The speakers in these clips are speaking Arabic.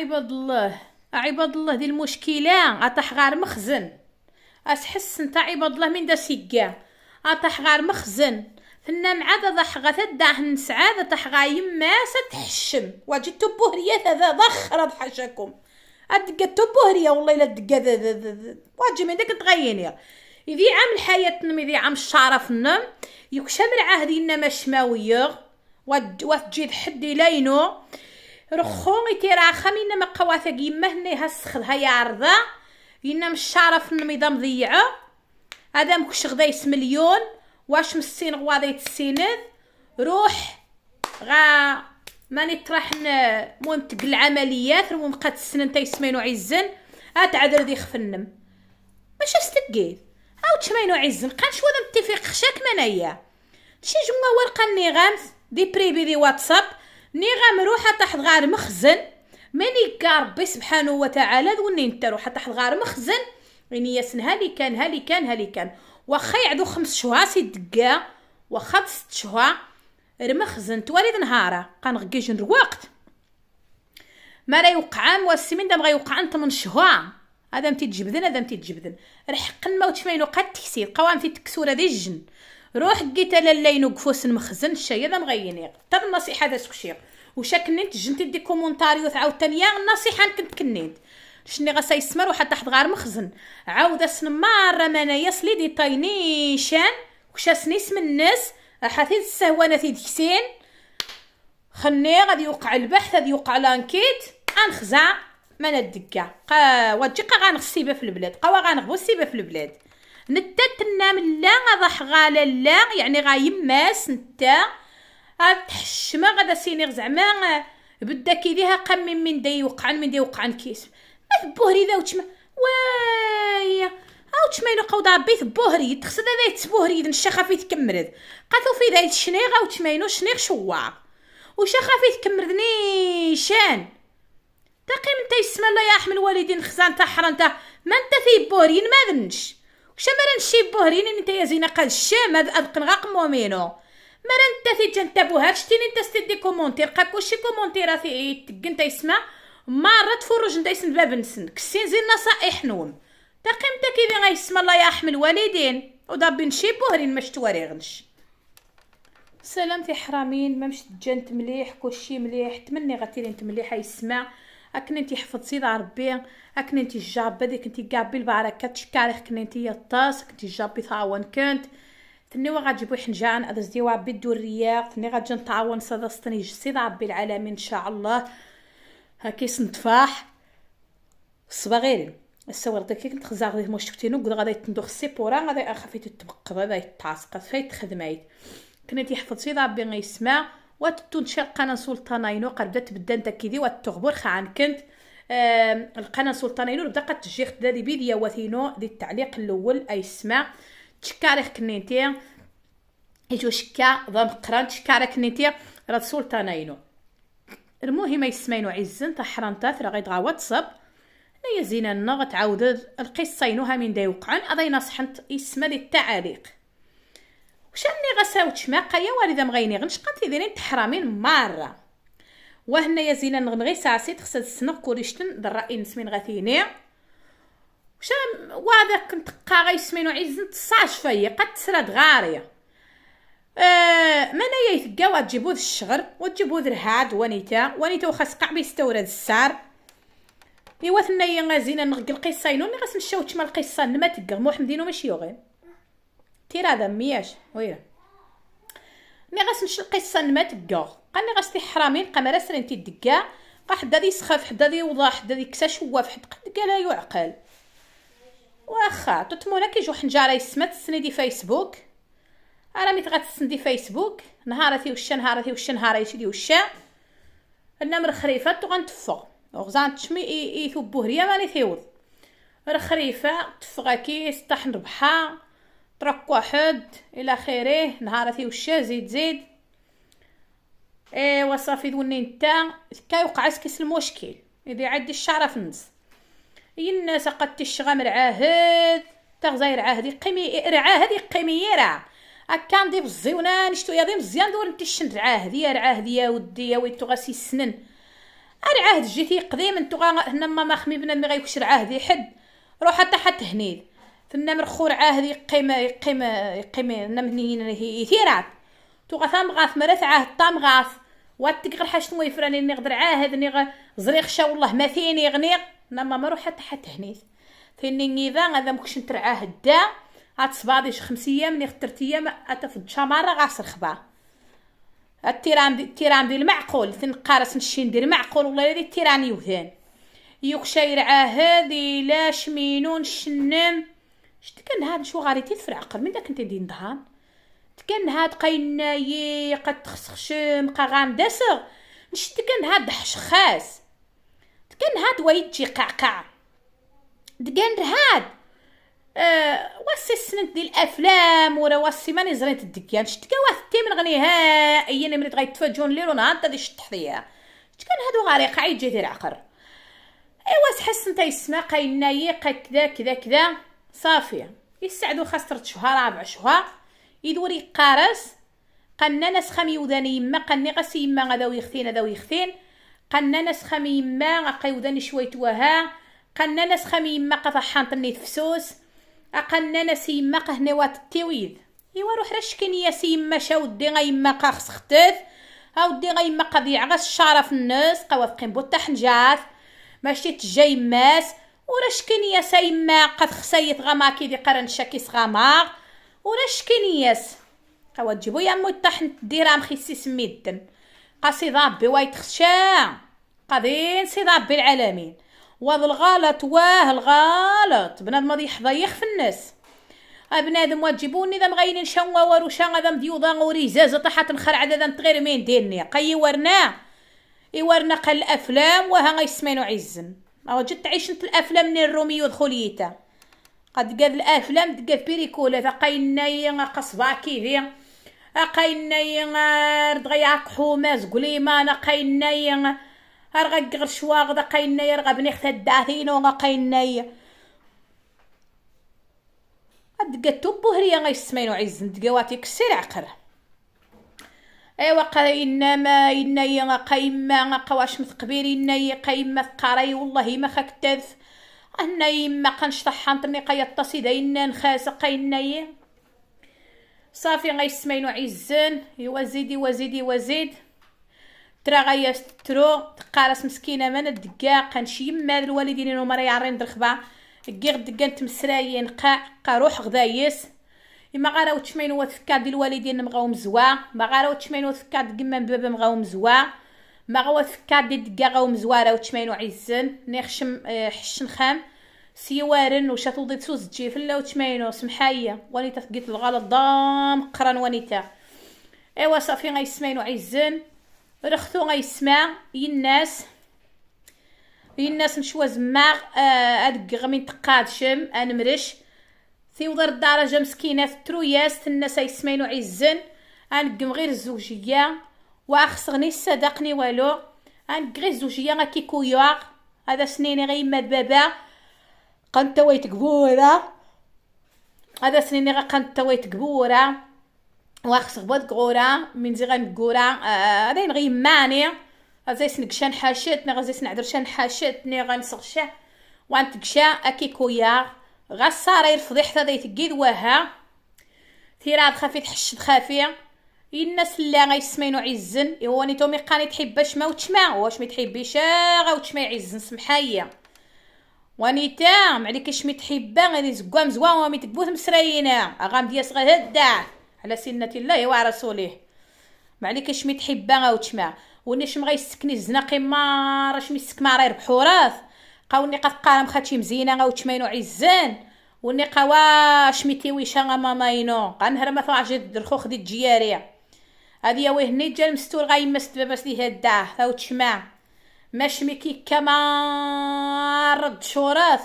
عباد الله عباد الله دي المشكله اطيح غار مخزن اسحس نتا عباد الله من دا سيكا اطيح غار مخزن فنا مع ذا ضحغة تداه نسعى ضحغة يما ستحشم واجي تبوهرية هذا ضخرة ضحشكم أدقة تبوهرية والله إلا دقة ذا ذا ذا واجي من داك تغيني إذي عام الحياة نم إذي عام الشرف نم يكشم العهد إنما شماوية وتجي حد لينو رخومي تيرا خمي إنما قواثق يما هنا هسخذها يا رضا من الشرف النظام مضيعه هذا مكش غدا مليون واش مسين غواضي تسيند روح غا ماني طرحن المهم تق العمليات المهم قد السنن تيسمينو عزن اتعذر ذي خفنم ماشي استقيل هاو تشمين وعزن قان شو ذا متفق خشاك منايا شي جمع ورقة ني دي بريبي دي واتساب ني غامروحة تحت غار مخزن ماني ربي سبحانه وتعالى ذوني انت روحة تحت غار مخزن يعني ياسن هالي كان هالي كان هالي كان واخا يعدو خمس شهور سي دقا واخا ست شهور رمخزن تواليد نهارا قان غكيج نروقت ما لا يوقعان والسمين دام غيوقعان 8 شهور هذا متي تجبدن هذا متي تجبدن رحق الموت فين وقات التكسير قوام في تكسورة ديال الجن روح قيت انا اللي نوقفوس المخزن الشاي هذا مغيني تا النصيحه هذا سكشيق وشاك كنت جنتي دي كومونتاريو تعاود ثانيه النصيحه كنت كنيت شني غاسا يسمر وحد تحت غار مخزن عاود ما منايا يصلي دي طايني شان وشا سنيس من الناس حاتي السهوانه في دكسين خني غادي يوقع البحث غادي يوقع لانكيت انخزع من الدكه قا قا غنغسيبه في البلاد قا غنغبو السيبه في البلاد نتا تنام لا غضح غالا لا يعني غا يماس نتا تحشما غادا سينيغ زعما بدا كي كيديها قمي من دي يوقعن من دي يوقعن كيس ما بوهري ذا وتشما وايا هاو تشما يلو قوضا بوهري تخسد هذا يتبوهري إذن الشخا فيه تكمرد قاتو في ذا الشنيغ او تشما ينو شنيغ شواع وشخا فيه تكمرد شان تقيم انت يسمى الله يا احمل والدين خزان تحرن تا ما انت في بورين ما ذنش شمرا شي بوهرين انت يا زينة قال الشام هذا ادقن غاق مومينو مرا انت في جنت بوهر شتيني انت ستدي كومونتير قا كلشي راه في تكن تيسمع مرة تفرج انت يسن باب نسن كسين زين نصائح نوم كي كيفي غيسمى الله يرحم الوالدين وضربي نشي بوهرين ماش تواريغنش سلام في حرامين ما مشت جنت مليح كلشي مليح تمني غتيرين مليحه يسمع اكننتي حفظتي ربي اكننتي جابه ديك كنتي قابي البركات شكاري كننتي يطاس كنتي جابي تعاون كنت تني غتجيبو حنجان ادز ديوا بالدوريه تني غتجي نتعاون صدستني جسيد ربي العالمين ان شاء الله هكيس نتفاح الصباغيري الصور ديك كنت خزاغ ديك شفتينو قد غادي تندوخ بورا غادي اخفيت تتبقى غادي تعسق فايت خدمايت كنتي حفظتي ربي غيسمع وتنشر القناة سلطانينو قد بدات تبدا انت كيدي وتغبر عن كنت القناة سلطانينو بدا قد تجي خدادي بيديا وثينو دي التعليق الاول اي سمع تشكاري خكنينتي ايجو شكا ضم قران تشكاري كنينتي راه سلطانينو المهم يسمينو عزن تحران تاثر غيدغا واتساب نيا زينة غتعاود القصة ينوها من دا يوقعن أضينا صحنت يسمى للتعاليق وشاني غساو يا وارده مغيني غنشقا تيديرين تحرامين وهنا وهنايا زينه نغنغي ساسي تخصها السنغ كوريشتن درائي نسمين غثيني وشام كنت نتقا غيسمينو عيزن تصاش فيا قد تسرد غاريه أه منايا يثقا تجيبو ذي الشغر وتجيبو ذي الهاد وانيتا وانيتا وخاص قاع بيستورد السار إوا ثنايا غازينا نغقل القصه ينوني غاس نشاو تما القصه نما تقغ محمدينو ماشي يوغين تيرادا مياش ويا مي غاس القصه ما تكا قاني غاس تحرامين قمرا سرين دكا قا حدا دي سخاف حدا دي وضا حدا دي كسا شواف حد قد لا يعقل واخا تطمونا كيجو حنجاره يسمت سندي فيسبوك انا ميت غتسندي فيسبوك نهارتي وش نهارتي وش نهارتي دي وش انا مرخريفه تو غنتفق وغزان تشمي اي اي ثوبو هريا ماني ثيوض رخريفه تفغا كي سطح نربحها طرق واحد الى خيره نهارتي وشا زيد زيد ايوا صافي نتا كا كيوقع كيس المشكل اذا عاد الشعره في النص الناس قد تشغم العهد تغزاير عهدي قيمي العهد قيميرا هكا نضيف الزيونه نشتو يا مزيان دور نتشن العهدي يا العهدي يا ودي يا ويتو غاسي السنن العهد جيتي قديم نتو هنا ما مخمي بنا مي غيكش العهدي حد روح حتى حتى هنيد ثنام رخور عاهد يقيم يقيم يقيم نمنين يثيرات تو غثام غاث مرات عاهد طام غاث واتك غير حاشت نوي فراني نقدر عاهد ني زريخ شا والله ما فيني غنيق نما ما روح حتى هنيت فيني نيفا هذا مكش نترعاهد دا شي خمس ايام ني خترت ايام اتا في الشمارة غاصر خبا التيران دي التيران دي المعقول ثن قارس نشي ندير معقول والله دي التيران يوهان يوكشاير عاهد لا شمينون شنم شت هاد شو غاريتي عقل من داك دين دي ندهان كنهاد قاين قد تخسخشم قا غندسغ نشد كنهاد حشخاس كنهاد وايد تجي قعقع دكان هاد أه واسي السنت ديال الافلام ورا واسي ماني زريت الدكيان شت من التيم نغني هائيا مريت غيتفاجئون ليل ونهار غادي شط حظيا شت هادو غاري عيد جي دير عقر ايوا تحس نتا يسمع قاين قد كذا كذا كذا صافي يستعدو خاص ترد شهر ربع شهر يدوري يقارس قلنا نسخه وداني يما قلني غسي يما غدا ويختين غدا ويختين قلنا نسخه ميما قيوداني شويه وها قلنا نسخه ميما قفا حانطني تفسوس أقلنا نسي يما قهنا وات التويد ايوا روح رشكن يا سي يما شاودي غا يما ختات هاو دي غا يما قضيع غا الشرف الناس قوا ثقين بو الطحنجات ماشي تجاي ماس وراش كنياس سيما قد خسيت غما كيدي قرن شاكيس غما وراش كنياس قوا تجيبو يا مو تحن ديرام خيسي سمي الدم قاسي ضابي وايت خشا قادين سي ضابي العالمين وهذا الغلط واه الغلط بنادم ما يحضر يخف الناس بنادم واتجيبوني ذا مغينين شوا وروشا ذا مديو ذا غوري زازة طاحت الخرع ذا تغير مين ديرني قي ورنا يورنا قال الافلام وها غيسمينو عزن راه جات تعيش انت الافلام نير روميو دخوليتا قد قال الافلام دقات بيريكولا فقاينا قصبا كيفي قاينا دغيا قحوماز قليمان قاينا رغا غير شواغ دا قاينا بني خت الداثين وغا قد قد توبو هريا غيسمينو عز ندقواتي كسير عقر ايوا قاينا انما اني قايما قواش مثقبير اني قايما ثقاري والله ما خكتذ انا يما قنشطحنت ملي قيطاسي داينا نخاس قاينا صافي سمينو عزان ايوا زيدي وزيدي وزيد ترا غايا سترو تقارس مسكينه من ندقا قنشي يما الوالدين مريا عرين درخبه كي غدقا نتمسرايين قا روح غدايس ما غراو هو وتفكار ديال الوالدين مغاو مزوا ما غراو تشمعين وتفكار قمام بابا مغاو مزوا ما غاو تفكار ديال دكا غاو راه وتشمعين عزن نخشم آه، حشن خام سيوارن وشاتو ضد سوز اللو وتشمعينو سمحايا وانيتا تقيت الغلط ضام قران وانيتا ايوا صافي غيسمعينو عزن رختو غيسمع الناس الناس مشوا زماغ هادك آه غمين تقاد شم مرش ثيوضر الدرجه مسكينه ترويس تروياس الناس يسمينو عزن انقم غير الزوجيه واخصغني صدقني والو ان غير الزوجيه غا كيكويا هذا سنيني غير ما بابا قنت تويت قبوره هذا سنيني غا قنت تويت قبوره واخصغ بود قوره من زي غنقوره هذا آه غي ماني غازي سنقشان حاشتني نغازي سنعدر حاشتني حاشت ني غنسغشا اكي كوياغ غا الفضيحة فضيحتها دايتكي وها تيراد خافي تحشد خافيه الناس اللي غيسمينو عزن إيه تومي قاني ميقاني باش ما وتشما واش متحبيش آه، غا وتشما عزن سمحايا ونيتا عليك اش متحبا غادي زكوا مزوا ومي تكبوت مسرينا غامدياس هدا على سنة الله ورسوله عليك اش متحبا غا وتشما ونيش مغيسكني الزناقي قمار اش مسك ما يربحو راث قاو النقاط قارم خاتي مزينه غاو تماينو عزان والنقا واش ميتي ويشا غاما ماينو غنهر ما فاعش الرخوخ ديال الجياريه هادي وي هني جا المستور غيمس دباباس ليه هداه ثاو تشمع ماش ميكي كي كما رد شوراث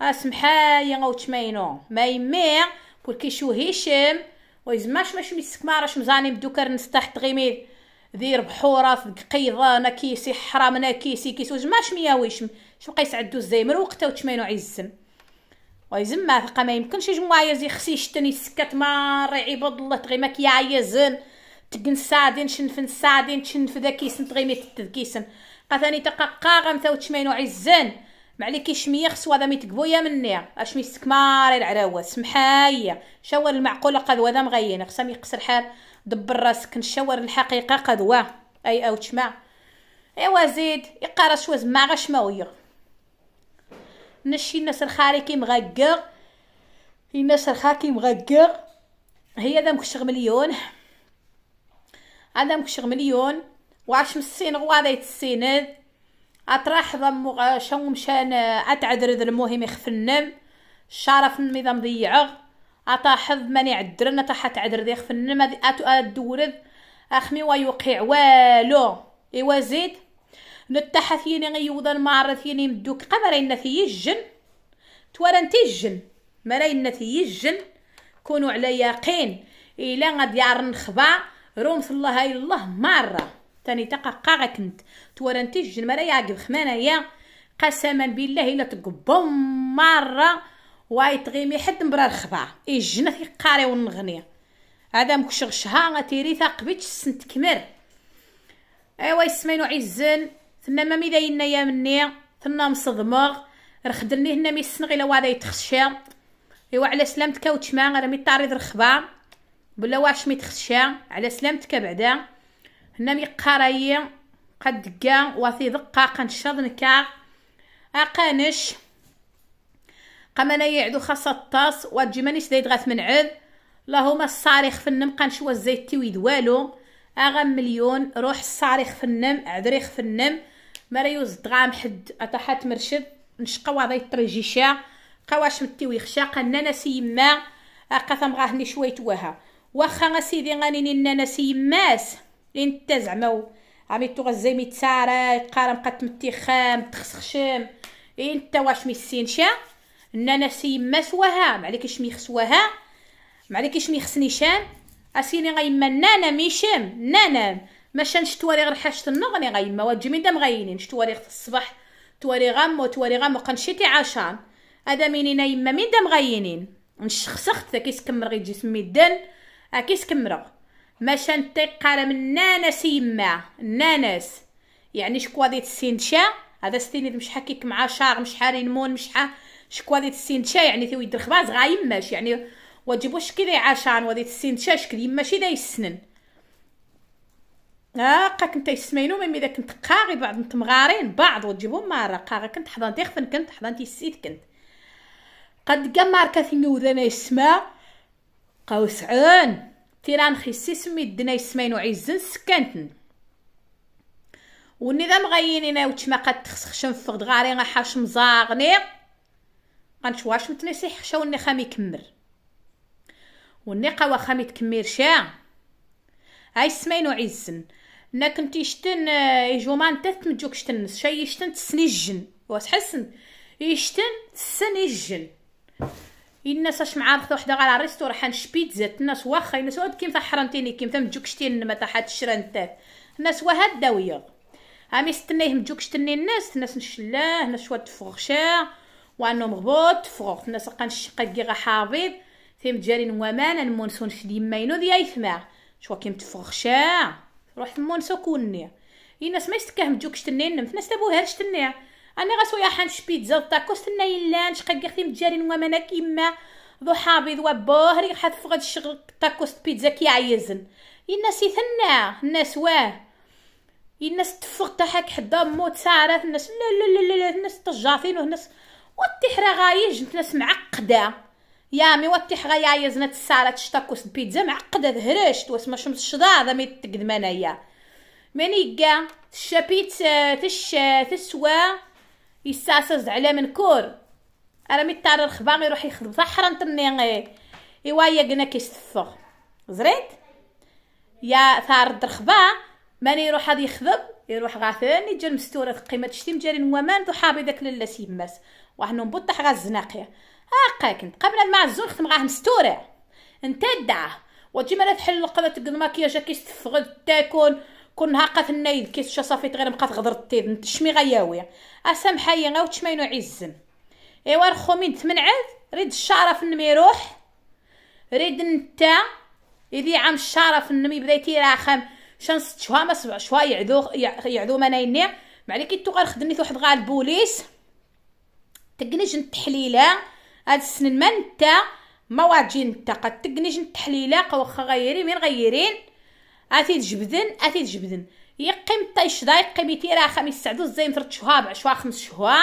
اسمحايا غاو تماينو ما يميع بول كيشو هشام ويزماش ماش ميسك مارش مزاني بدوكر نستحت غيميل دير بحوره قيضه انا كيسي حرام انا كيسي كيس وجمع شميا ويشم شو بقى يسعدو الزيمر وقتا وتشمينو عزم ويزم ما ثقه ما يمكنش يجمع يزي خسي شتني سكت ما عباد الله تغي ما زن تقن سادين شنفن سادين شنف ذا كيسن تغي ميت تذكيسن قثاني تقا غمثا وتشمينو عزن معليك شميه خصو هذا يا مني اش ميسكماري العراوه سمحايا شاور المعقوله قد وذا مغين خصها يقصر حال دبر راسك نشاور الحقيقه قدوه اي او تشمع ايوا زيد يقرا شوز غاش غا شماويه نشي الناس الخاري كي مغقر الناس الخا كي مغقر هي دام كشغ مليون عدم كشغ مليون وعش مسين غواضي يتسيند اطرح ضم شو مشان اتعدرد المهم يخفنم الشرف النظام مضيعه أطاحظ ماني عدرن أطاحت عدر ذي خفن ما أتو أدورد أخمي ويقع والو إوا زيد نتحثيني غيوضا معرثيني مدوك قبل ان في الجن تورا الجن ان في الجن كونوا على يقين إلا غادي يعرن خبا روم الله هاي الله مارة تاني تقا كنت تورا الجن مرا يعقب خمانا يا قسما بالله إلا تقبم مرة ويتغيمي حد مبرا اي يجنا قاري ونغني هذا مكشغشها غتيري ثاقبيتش سنت كمر ايوا يسمينو عزن ثنا ما ميداينا يا مني ثنا مصدمغ رخدني هنا ميسنغي لو هذا يتخشى ايوا على سلامتك وتشما راه ميطارد الخبا بلا واش تخشي على سلامتك بعدا هنا ميقرايه قد دقا وثي دقا قنشض نكا اقانش قمنا يعدو خاصة الطاس وتجي مانيش دايت من عذ اللهم الصاريخ في النم قنشوى الزيت تيويد والو اغا مليون روح الصاريخ في النم عذريخ في النم مريوز دغام حد اطاحات مرشد نشقى واضي الطريجيشا قواش متيوي خشا قنا ناسي ما اقا غاهني شوية واها واخا سيدي غانيني ناسي ماس انت زعما عميتو غزي ميتسارا قارم قد متي خام تخسخشم انت واش ميسينشا ان نفسي ما سواها معلك شمي خسواها معلك شمي خسني شام اسيني غيما نانا ميشام نانا ماشا نشتواري غير حاشت النغني غيما واجمي دم غيني نشتواري الصباح تواري غام وتواري غام وقنشيتي عشان هذا منين يما من دم غينين نشخسخت كي سكمر غي جسمي الدن كي ما ماشا نتقال من النانس يما ناناس يعني شكوا ديت السينشا هذا ستيني مش حكيك مع شعر مش حارين مون مش حا شكوى ديت تشا يعني تيوي يدير خباز غا يماش يعني وتجيبوش كي عشان وديت تشا شكل يماشي دا يسنن قا كنت يسمينو ميمي دا كنت قاغي بعض نتمغارين بعض وتجيبهم مارا قاغي كنت حضان تيخفن كنت حضان تيسيت كنت قد ماركا كثيمي وذانا يسمى قوس عون تيران خيسي سمي دنا يسمينو عيزن سكنتن والنظام غيينينا وتما قد تخسخشن فقد غارين غا حاش مزاغني غنشواش متلاسي حشا والنخام يكمر والنقا واخا تكمير شاع هاي سمين وعزن نا كنتي شتن آه، مان تات متجوك شتن شاي شتن تسني الجن وتحسن يشتن تسني الجن الناس اش معارضة وحده غير عريستو راح نشبيتزا بيتزا الناس واخا الناس واد كيما حرنتيني كيما متجوك شتين ما تحت شران تات الناس وهاد داويه عامي ستنيه جوك شتني الناس الناس نشلاه الناس شويه تفغشاه وانو مغبوط فوق الناس الشقة كيغا حافظ فيهم جاري نوامان المونسون في ديماينو يا يسمع شوا كيم شاع روح المونسو كوني الناس ما يستكاه جوكش تنين نمت ناس تابو هرش تنيا انا غا سويا حنش بيتزا طاكوس تنا يلان شقق تيم جاري نوامان كيما ذو حابيض وباهري حد هاد الشغل طاكو بيتزا كي عيزن الناس يثنى الناس واه الناس تفوق تحك حدا موت سارات الناس لا لا لا لا الناس تجاثين الناس والتحرا غايج ناس معقده يا مي واتيح غايا يزنت السارة تشتاكوس البيتزا معقدة ذهرشت واسما شمس الشضاع هذا مي تقدم انايا ماني كا الشابيت تش تسوا يساسز على من كور انا مي تار الخبام يروح يخدم صحرا تني ايوا يا قنا كيستفو زريت يا ثار الدرخبا ماني يروح هذا يخدم يروح غا جا المستورة قيمة شتي مجاري نوامان ذو حابي داك لالا سيماس واحد نبط حاجه الزناقيه هاكاك نبقى بنادم معزون خدم معاه مستوره انت دعه وتجي مرات تحل قضات الماكياج كيس تفغد تاكل كون هاقا في النايل كيس شا صافي غير مقات غدر التيد شمي غياوي اسام حيا غا وتشمينو عزم ايوا رخومين تمنعد ريد الشرف النمي روح ريد نتا اذا عام الشرف النمي بدا يتيراخم شان ست شوا ما سبع شوا يعذو يعدو منايني معليك تو خدمني واحد غا البوليس تقنيش التحليله هاد السنين ما نتا ما واجي نتا قد تقنيش جن التحليله واخا غيري من غيرين اتي تجبدن اتي تجبدن يقيم طيش دا يقيم يتيرا خمس سعدو زين ثلاث شهور بع شهور خمس شهور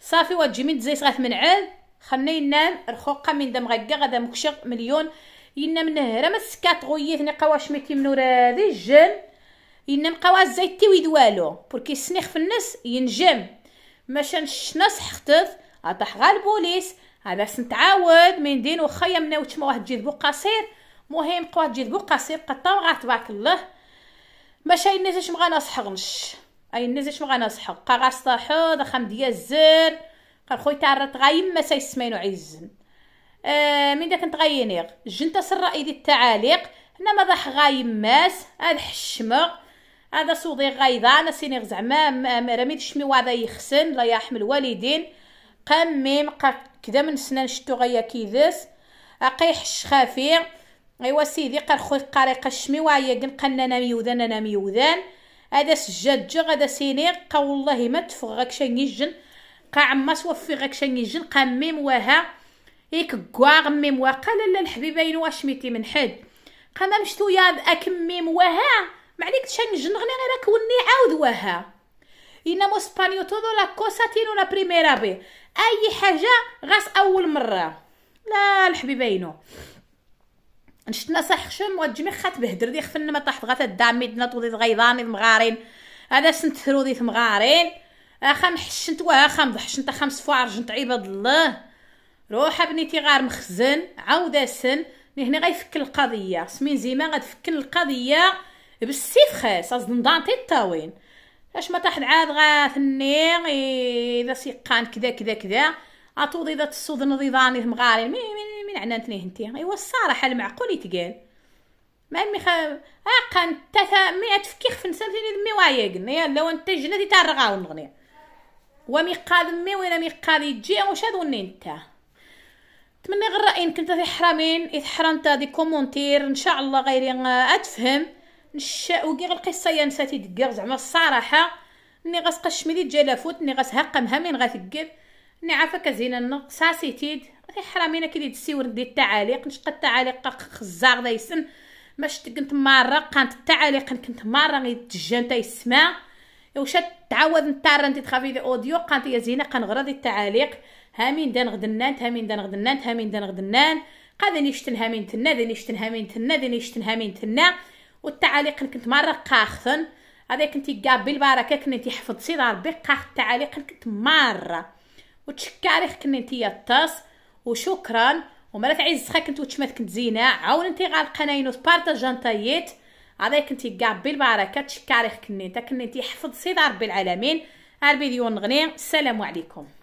صافي واجي من زيت غات منعل خلني ينام رخوقة من دم غكا غدا مكشغ مليون ينام نهرة ما سكات غويتني قواش ميتي منور هذي الجن ينام قواش زيتي ويدوالو بوركي سنيخ في الناس ينجم مشان شناس حختف اطيح غا البوليس على سنتعاود من دين وخا يمنا وتما واحد جذبو قصير مهم قوا جذبو قصير قطا غا تبارك الله ماشي الناس اش مغانا صحغنش اي الناس اش مغانا نصحغ قا غا صاحو دخا الزر قا خوي تعرض غا يما سيسمينو عيزن آه من داك نتغينيغ جنت سر دي التعاليق هنا ما ضح غا يماس هاد حشمغ هذا صودي غايضان انا سينيغ زعما رميت شمي وهذا يخسن لا يحمل والدين قام ميم كدا من سنان شتو غيا كيدس اقيح الشخافي ايوا سيدي قا خويا قريق الشمي وهي قن قلنا انا ميودان انا ميودان هذا سجاد جغ هذا سينيغ قا والله ما غاك شاني الجن قا عما غاك شاني الجن قا ميم وها يككواغ ميم وها قال لا الحبيبين واش ميتي من حد قا ما مشتو اكميم وها ما عليك تشنجن غني غير كوني عاودوها مو اسبانيو تودو لا كوسا تينو لا بريميرا بي اي حاجه غاس اول مره لا الحبيبينو نشتنا صح خشم وجمي خات بهدر دي خفن ما طاحت غاتا دامي دنا طودي غيضاني مغارين هذا سنتثرو دي مغارين اخا محشنت اخا مضحشنت خمس فوار جنت عباد الله روح بنيتي غار مخزن عاود سن هنا غيفك القضيه سمين زيما غتفكن القضيه بالسيف خاس زندانتي الطاوين اش ما تحد عاد غا ثني اذا سيقان كذا كذا كذا اطوض اذا تصود نضيضاني مغاري مين مين عنانتني هنتي ايوا الصراحه المعقول يتقال ما امي خا اقا انت مئة تفكيخ في نسام ثاني مي وايقن يا لو انت جنتي تاع الرغاو نغني ومي قاد مي ولا مي قاد يجي وشاد وني انت تمني غير رايك كنت في حرامين اذا حرمت دي كومونتير ان شاء الله غير آه، اتفهم الشاء وكي القصه يا نساتي دكا زعما الصراحه ني غاسقى الشميلي ديال لافوت ني غسهقمها من غتكل ني عافاك زيننا ساسيتيد غادي حرامينا كي دي تسيور وردي التعاليق نشقى التعاليق خزار دايسن باش كنت مارة قانت التعاليق كنت مره غيتجان تا يسمع واش تعاود نتار انت تخافي دي اوديو قانت يا زينه قنغرض التعاليق هامين دان غدنانت هامين دان غدنانت هامين دان غدنان قاد نيشتن هامين تنا دنيشتن هامين تنا دنيشتن هامين تنا والتعاليق كنت مره قاخثن هذا كنت قابل البركه كنت حفظ سيد ربي قاخ التعاليق كنت مره وتشكاريخ كنت يطاس وشكرا ومرا تعيز خا كنت وتشمات كنت زينه عاون انت غا القناينو بارطاجان طييت هذا كنتي كاع بالبركه تشكاريخ كنت كنت حفظ سيد ربي العالمين عربي ديون غني السلام عليكم